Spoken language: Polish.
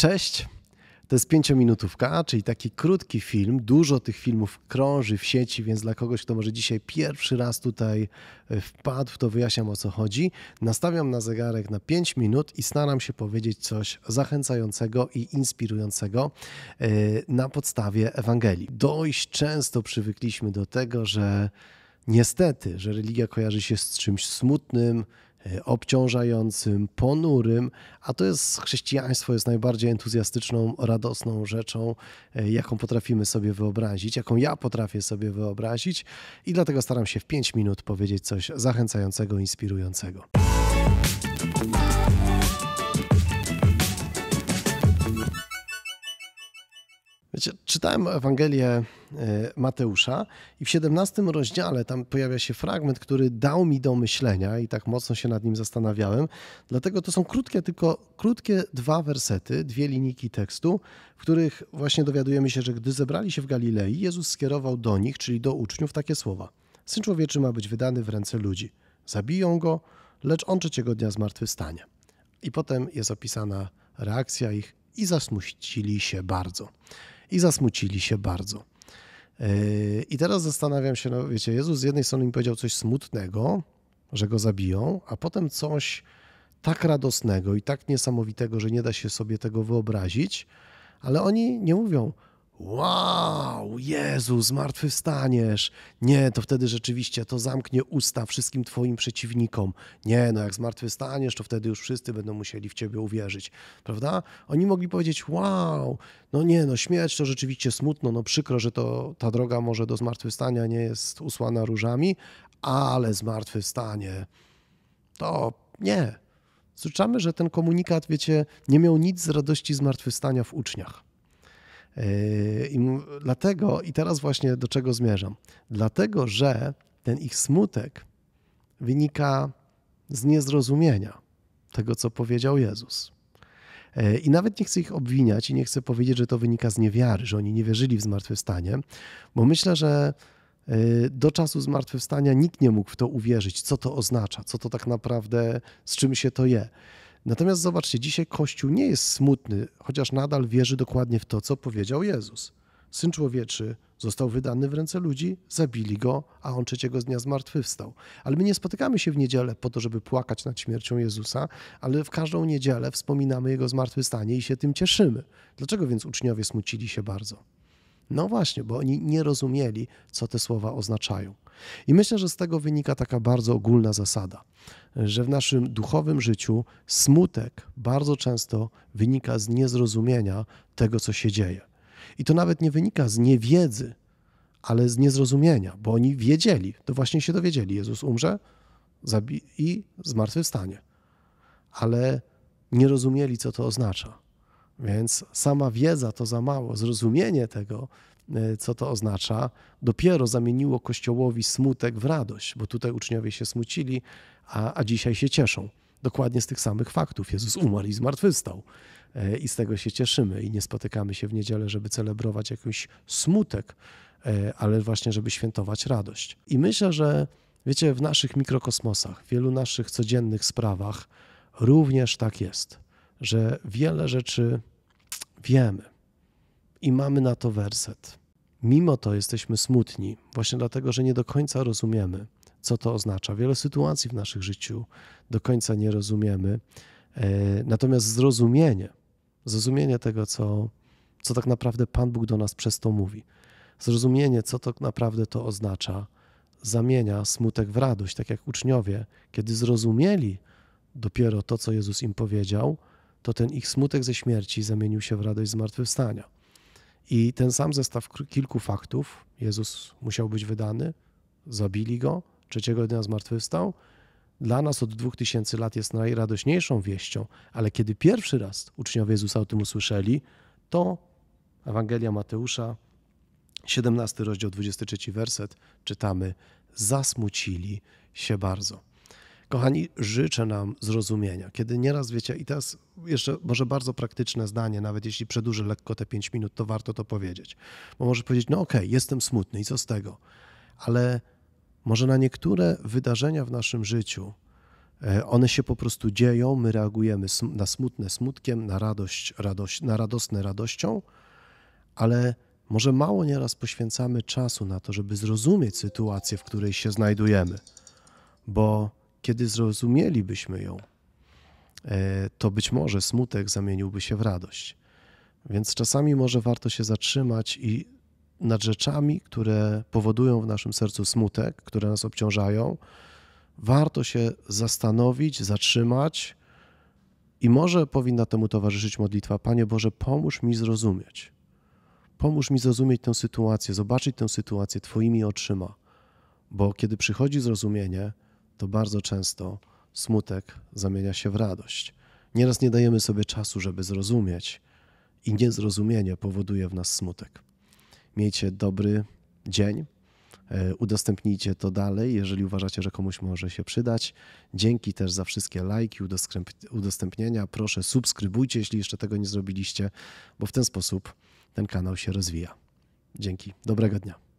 Cześć. To jest pięciominutówka, czyli taki krótki film. Dużo tych filmów krąży w sieci, więc dla kogoś, kto może dzisiaj pierwszy raz tutaj e, wpadł, to wyjaśniam o co chodzi. Nastawiam na zegarek na 5 minut i staram się powiedzieć coś zachęcającego i inspirującego e, na podstawie Ewangelii. Dość często przywykliśmy do tego, że niestety, że religia kojarzy się z czymś smutnym, E, obciążającym, ponurym, a to jest chrześcijaństwo, jest najbardziej entuzjastyczną, radosną rzeczą, e, jaką potrafimy sobie wyobrazić, jaką ja potrafię sobie wyobrazić i dlatego staram się w 5 minut powiedzieć coś zachęcającego, inspirującego. Wiecie, czytałem Ewangelię e, Mateusza i w 17 rozdziale tam pojawia się fragment, który dał mi do myślenia i tak mocno się nad nim zastanawiałem. Dlatego to są krótkie, tylko krótkie dwa wersety, dwie linijki tekstu, w których właśnie dowiadujemy się, że gdy zebrali się w Galilei, Jezus skierował do nich, czyli do uczniów, takie słowa. Syn człowieczy ma być wydany w ręce ludzi. Zabiją go, lecz on trzeciego dnia zmartwychwstanie. I potem jest opisana reakcja ich i zasmuścili się bardzo i zasmucili się bardzo. E, I teraz zastanawiam się, no wiecie, Jezus z jednej strony im powiedział coś smutnego, że go zabiją, a potem coś tak radosnego i tak niesamowitego, że nie da się sobie tego wyobrazić, ale oni nie mówią, Wow, Jezu, zmartwychwstaniesz. Nie, to wtedy rzeczywiście to zamknie usta wszystkim Twoim przeciwnikom. Nie, no jak zmartwychwstaniesz, to wtedy już wszyscy będą musieli w Ciebie uwierzyć, prawda? Oni mogli powiedzieć, wow, no nie, no śmierć to rzeczywiście smutno, no przykro, że to ta droga może do zmartwychwstania nie jest usłana różami, ale zmartwychwstanie to nie. Słyszamy, że ten komunikat, wiecie, nie miał nic z radości zmartwychwstania w uczniach. Yy, I dlatego, i teraz właśnie do czego zmierzam? Dlatego, że ten ich smutek wynika z niezrozumienia tego, co powiedział Jezus. Yy, I nawet nie chcę ich obwiniać i nie chcę powiedzieć, że to wynika z niewiary, że oni nie wierzyli w zmartwychwstanie, bo myślę, że yy, do czasu zmartwychwstania nikt nie mógł w to uwierzyć, co to oznacza, co to tak naprawdę, z czym się to je. Natomiast zobaczcie, dzisiaj Kościół nie jest smutny, chociaż nadal wierzy dokładnie w to, co powiedział Jezus. Syn człowieczy został wydany w ręce ludzi, zabili go, a on trzeciego dnia zmartwychwstał. Ale my nie spotykamy się w niedzielę po to, żeby płakać nad śmiercią Jezusa, ale w każdą niedzielę wspominamy jego zmartwychwstanie i się tym cieszymy. Dlaczego więc uczniowie smucili się bardzo? No właśnie, bo oni nie rozumieli, co te słowa oznaczają. I myślę, że z tego wynika taka bardzo ogólna zasada, że w naszym duchowym życiu smutek bardzo często wynika z niezrozumienia tego, co się dzieje. I to nawet nie wynika z niewiedzy, ale z niezrozumienia, bo oni wiedzieli, to właśnie się dowiedzieli, Jezus umrze i zmartwychwstanie. Ale nie rozumieli, co to oznacza. Więc sama wiedza to za mało, zrozumienie tego, e, co to oznacza, dopiero zamieniło Kościołowi smutek w radość, bo tutaj uczniowie się smucili, a, a dzisiaj się cieszą. Dokładnie z tych samych faktów. Jezus umarł i zmartwychwstał. E, I z tego się cieszymy i nie spotykamy się w niedzielę, żeby celebrować jakiś smutek, e, ale właśnie, żeby świętować radość. I myślę, że wiecie, w naszych mikrokosmosach, w wielu naszych codziennych sprawach również tak jest, że wiele rzeczy Wiemy i mamy na to werset. Mimo to jesteśmy smutni, właśnie dlatego, że nie do końca rozumiemy, co to oznacza. Wiele sytuacji w naszych życiu do końca nie rozumiemy. E, natomiast zrozumienie, zrozumienie tego, co, co tak naprawdę Pan Bóg do nas przez to mówi, zrozumienie, co tak naprawdę to oznacza, zamienia smutek w radość, tak jak uczniowie, kiedy zrozumieli dopiero to, co Jezus im powiedział, to ten ich smutek ze śmierci zamienił się w radość zmartwychwstania. I ten sam zestaw kilku faktów, Jezus musiał być wydany, zabili go, trzeciego dnia zmartwychwstał, dla nas od 2000 lat jest najradośniejszą wieścią, ale kiedy pierwszy raz uczniowie Jezusa o tym usłyszeli, to Ewangelia Mateusza, 17 rozdział, 23 werset, czytamy: Zasmucili się bardzo. Kochani, życzę nam zrozumienia, kiedy nieraz wiecie, i teraz jeszcze może bardzo praktyczne zdanie, nawet jeśli przedłużę lekko te 5 minut, to warto to powiedzieć. Bo może powiedzieć, no okej, okay, jestem smutny i co z tego? Ale może na niektóre wydarzenia w naszym życiu, e, one się po prostu dzieją, my reagujemy na smutne smutkiem, na radość, radość na radosne radością, ale może mało nieraz poświęcamy czasu na to, żeby zrozumieć sytuację, w której się znajdujemy, bo kiedy zrozumielibyśmy ją, e, to być może smutek zamieniłby się w radość. Więc czasami może warto się zatrzymać i nad rzeczami, które powodują w naszym sercu smutek, które nas obciążają, warto się zastanowić, zatrzymać i może powinna temu towarzyszyć modlitwa: Panie Boże, pomóż mi zrozumieć. Pomóż mi zrozumieć tę sytuację, zobaczyć tę sytuację Twoimi oczyma, bo kiedy przychodzi zrozumienie, to bardzo często smutek zamienia się w radość. Nieraz nie dajemy sobie czasu, żeby zrozumieć, i niezrozumienie powoduje w nas smutek. Miejcie dobry dzień. E, udostępnijcie to dalej, jeżeli uważacie, że komuś może się przydać. Dzięki też za wszystkie lajki, udostępnienia. Proszę, subskrybujcie, jeśli jeszcze tego nie zrobiliście, bo w ten sposób ten kanał się rozwija. Dzięki. Dobrego dnia.